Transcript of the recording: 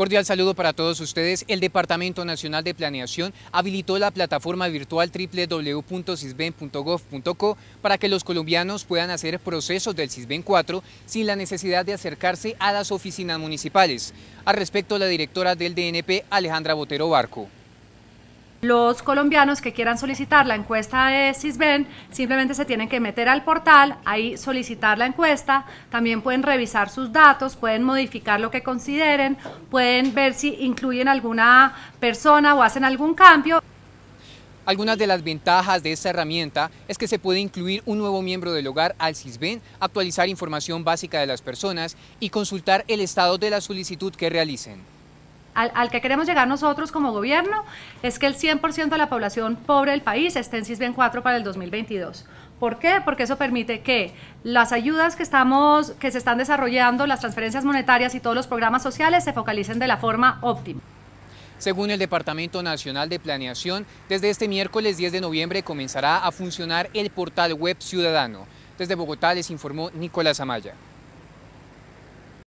Cordial saludo para todos ustedes. El Departamento Nacional de Planeación habilitó la plataforma virtual www.sisben.gov.co para que los colombianos puedan hacer procesos del Cisben 4 sin la necesidad de acercarse a las oficinas municipales. Al respecto, la directora del DNP, Alejandra Botero Barco. Los colombianos que quieran solicitar la encuesta de CISBEN simplemente se tienen que meter al portal, ahí solicitar la encuesta, también pueden revisar sus datos, pueden modificar lo que consideren, pueden ver si incluyen alguna persona o hacen algún cambio. Algunas de las ventajas de esta herramienta es que se puede incluir un nuevo miembro del hogar al CISBEN, actualizar información básica de las personas y consultar el estado de la solicitud que realicen al, que queremos llegar nosotros como gobierno es que el 100% de la población pobre del país esté en CISBEN 4 para el 2022. ¿Por qué? Porque eso permite que las ayudas que, estamos, que se están desarrollando, las transferencias monetarias y todos los programas sociales se focalicen de la forma óptima. Según el Departamento Nacional de Planeación, desde este miércoles 10 de noviembre comenzará a funcionar el portal web ciudadano. Desde Bogotá les informó Nicolás Amaya.